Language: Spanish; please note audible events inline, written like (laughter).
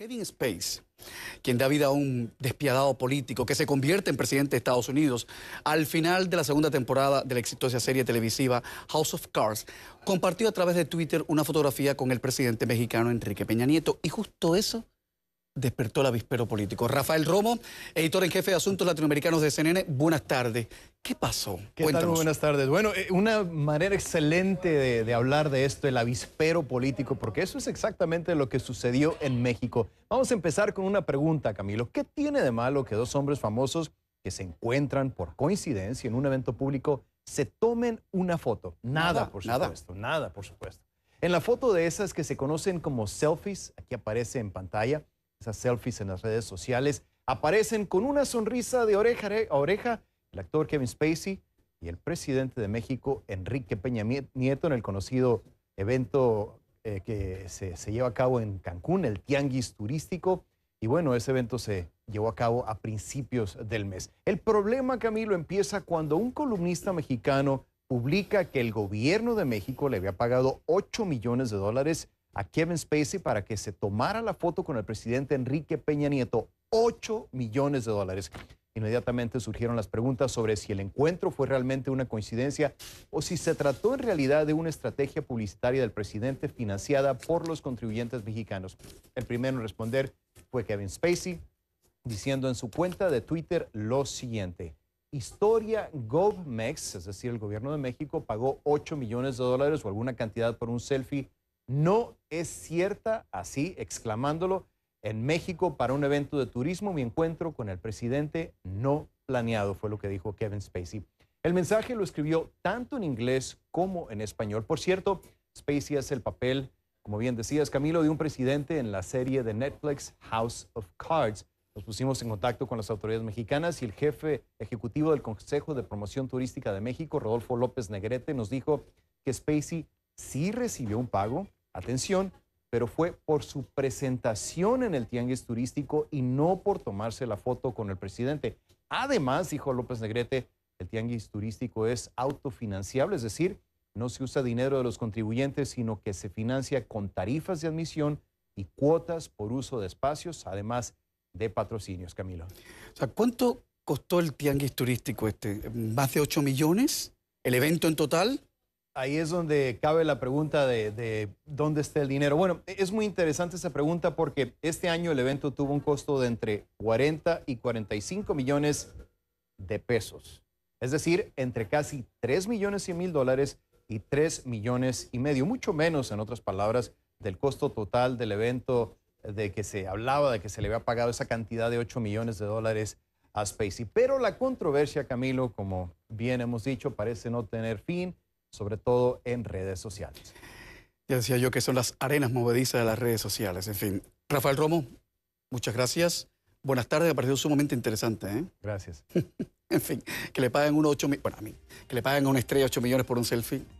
Kevin Space, quien da vida a un despiadado político que se convierte en presidente de Estados Unidos al final de la segunda temporada de la exitosa serie televisiva House of Cards, compartió a través de Twitter una fotografía con el presidente mexicano Enrique Peña Nieto. Y justo eso despertó el avispero político. Rafael Romo, editor en jefe de Asuntos Latinoamericanos de CNN, buenas tardes. ¿Qué pasó? ¿Qué Tal, buenas tardes. Bueno, eh, una manera excelente de, hablar de esto, el avispero político, porque eso es exactamente lo que sucedió en México. Vamos a empezar con una pregunta, Camilo. ¿Qué tiene de malo que dos hombres famosos que se encuentran por coincidencia en un evento público se tomen una foto? Nada, por supuesto. Nada. nada, por supuesto. En la foto de esas que se conocen como selfies, aquí aparece en pantalla, esas selfies en las redes sociales aparecen con una sonrisa de oreja a oreja el actor Kevin Spacey y el presidente de México, Enrique Peña Nieto, en el conocido evento eh, que se, se, lleva a cabo en Cancún, el Tianguis Turístico. Y bueno, ese evento se llevó a cabo a principios del mes. El problema, Camilo, empieza cuando un columnista mexicano publica que el gobierno de México le había pagado 8 millones de dólares a Kevin Spacey para que se tomara la foto con el presidente Enrique Peña Nieto. 8 millones de dólares. Inmediatamente surgieron las preguntas sobre si el encuentro fue realmente una coincidencia o si se trató en realidad de una estrategia publicitaria del presidente financiada por los contribuyentes mexicanos. El primero en responder fue Kevin Spacey, diciendo en su cuenta de Twitter lo siguiente. Historia GovMex, es decir, el gobierno de México, pagó 8 millones de dólares o alguna cantidad por un selfie no es cierta, así exclamándolo, en México para un evento de turismo, mi encuentro con el presidente no planeado, fue lo que dijo Kevin Spacey. El mensaje lo escribió tanto en inglés como en español. Por cierto, Spacey hace el papel, como bien decías, Camilo, de un presidente en la serie de Netflix House of Cards. Nos pusimos en contacto con las autoridades mexicanas y el jefe ejecutivo del Consejo de Promoción Turística de México, Rodolfo López Negrete, nos dijo que Spacey sí recibió un pago, Atención, pero fue por su presentación en el tianguis turístico y no por tomarse la foto con el presidente. Además, dijo López Negrete, el tianguis turístico es autofinanciable, es decir, no se usa dinero de los contribuyentes, sino que se financia con tarifas de admisión y cuotas por uso de espacios, además de patrocinios, Camilo. O sea, ¿cuánto costó el tianguis turístico este? ¿Más de 8 millones? ¿El evento en total? ahí es donde cabe la pregunta de, dónde está el dinero. Bueno, e, es muy interesante esa pregunta porque este año el evento tuvo un costo de entre 40 y 45 millones de pesos. Es decir, entre casi 3 millones y mil dólares y 3 millones y medio, mucho menos, en otras palabras, del costo total del evento de que se hablaba, de que se le había pagado esa cantidad de 8 millones de dólares a Spacey. Pero la controversia, Camilo, como bien hemos dicho, parece no tener fin sobre todo en redes sociales. Ya decía yo que son las arenas movedizas de las redes sociales, en fin. Rafael Romo, muchas gracias. Buenas tardes, ha parecido sumamente interesante. ¿eh? Gracias. (laughs) en fin, que le paguen uno 8 bueno, a mí, que le paguen a una estrella 8 millones por un selfie.